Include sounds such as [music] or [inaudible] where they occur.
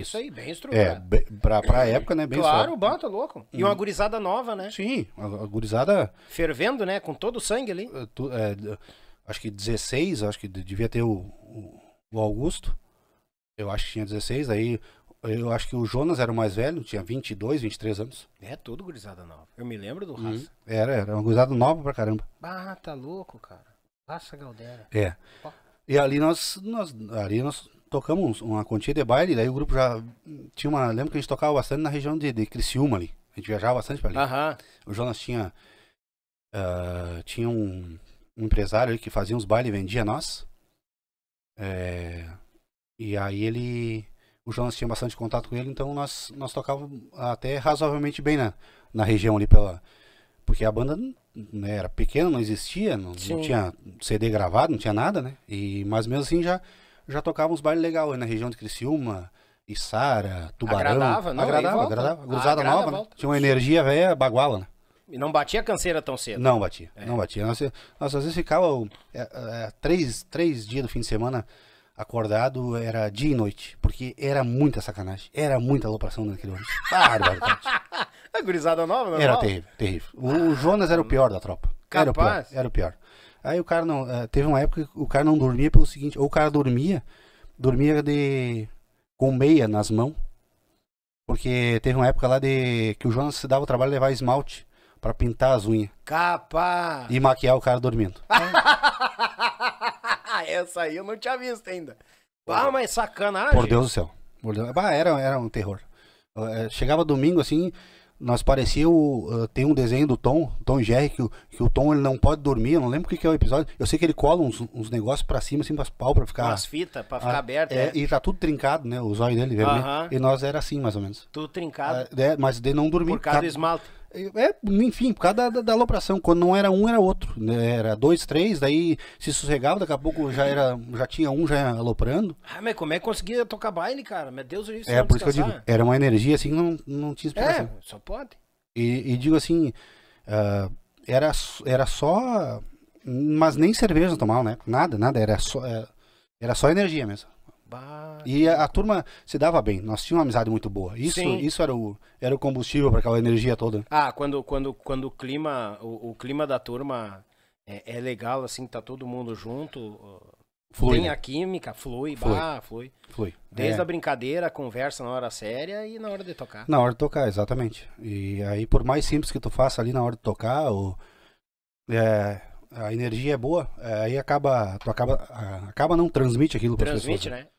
Isso aí, bem estruturado. É, pra, pra [laughs] época, né? Bem Claro, o bota, tá louco. E uma gurizada nova, né? Sim, uma gurizada. Fervendo, né? Com todo o sangue ali. é, acho que 16, acho que devia ter o, o, Augusto. Eu acho que tinha 16. Aí eu acho que o Jonas era o mais velho, tinha 22, 23 anos. É tudo gurizada nova. Eu me lembro do uhum. Raça. Era, era uma gurizada nova pra caramba. bata ah, tá louco, cara. Raça Galdera. É. E ali nós, nós, ali nós tocamos uma quantia de baile, daí o grupo já tinha uma. Lembro que a gente tocava bastante na região de, de Criciúma ali. A gente viajava bastante pra ali. O Jonas tinha. Uh, tinha um, um, empresário ali que fazia uns bailes e vendia nós. É, e aí ele. O Jonas tinha bastante contato com ele, então nós, nós tocávamos até razoavelmente bem na, na região ali pela. Porque a banda né, era pequena, não existia, não, não, tinha CD gravado, não tinha nada, né? E, mas mesmo assim já já tocava uns bailes legais aí na região de Criciúma, Içara, Tubarão. Agradava, não? Agradava, agradava. Cruzada ah, agrada, nova, né? Tinha uma energia velha baguala, né? E não batia canseira tão cedo? Não batia, é. não batia. Nossa, nossa, às vezes ficava é, é, três, três dias do fim de semana acordado, era dia e noite. Porque era muita sacanagem, era muita alopração naquele ônibus. [laughs] Barbaridade. A gurizada nova, não Era terrível, terrível. O, ah, Jonas era o pior da tropa. Era o pior. Era o pior. Aí o cara não. Eh, teve uma época que o cara não dormia pelo seguinte: ou o cara dormia, dormia de. com meia nas mãos. Porque teve uma época lá de. que o Jonas se dava o trabalho de levar esmalte para pintar as unhas capa e maquiar o cara dormindo. [laughs] Essa aí eu não tinha visto ainda. Ah, mas sacanagem. Né, Por Deus do céu. Por Deus- Bah, era, era um terror. Eh, chegava domingo assim, nós parecia o, uh, tem um desenho do Tom, Tom Jerry, que, que o Tom ele não pode dormir, eu não lembro o que, que é o episódio. Eu sei que ele cola uns, uns negócios pra cima, assim, as pau pra ficar. as fitas, pra ficar ah, aberto. É, é, E tá tudo trincado, né? O zóio dele, Uh -huh. E nós era assim, mais ou menos. Tudo trincado. é, é mas de não dormir. Por causa tá, do esmalte. É, enfim, por causa da, da, da alopração. Quando não era um, era outro. Né? Era dois, três, daí se sossegava, daqui a pouco já, era, já tinha um já aloprando. Ah, mas como é que conseguia tocar baile, cara? Meu Deus, É, por isso que eu digo, era uma energia assim que não, não tinha explicação. É, só pode. E, e digo assim, uh, era, era só. Mas nem cerveja tomar tomava, né? Nada, nada. Era só, era, é, era só energia mesmo. Bah, e a, a, turma se dava bem, nós tínhamos uma amizade muito boa. Isso, Sim. isso era, o, era o combustível para aquela energia toda. Ah, quando, quando, quando o clima o, o clima da turma é, é, legal, assim, tá todo mundo junto. Flui, tem né? a química, flui, flui. Bah, flui. flui. Desde é. a brincadeira, a conversa na hora séria e na hora de tocar. Na hora de tocar, exatamente. E aí, por mais simples que tu faça ali na hora de tocar, o é, a energia é boa, é, aí acaba, tu acaba, acaba não transmite aquilo para pessoas. Transmite, né? né?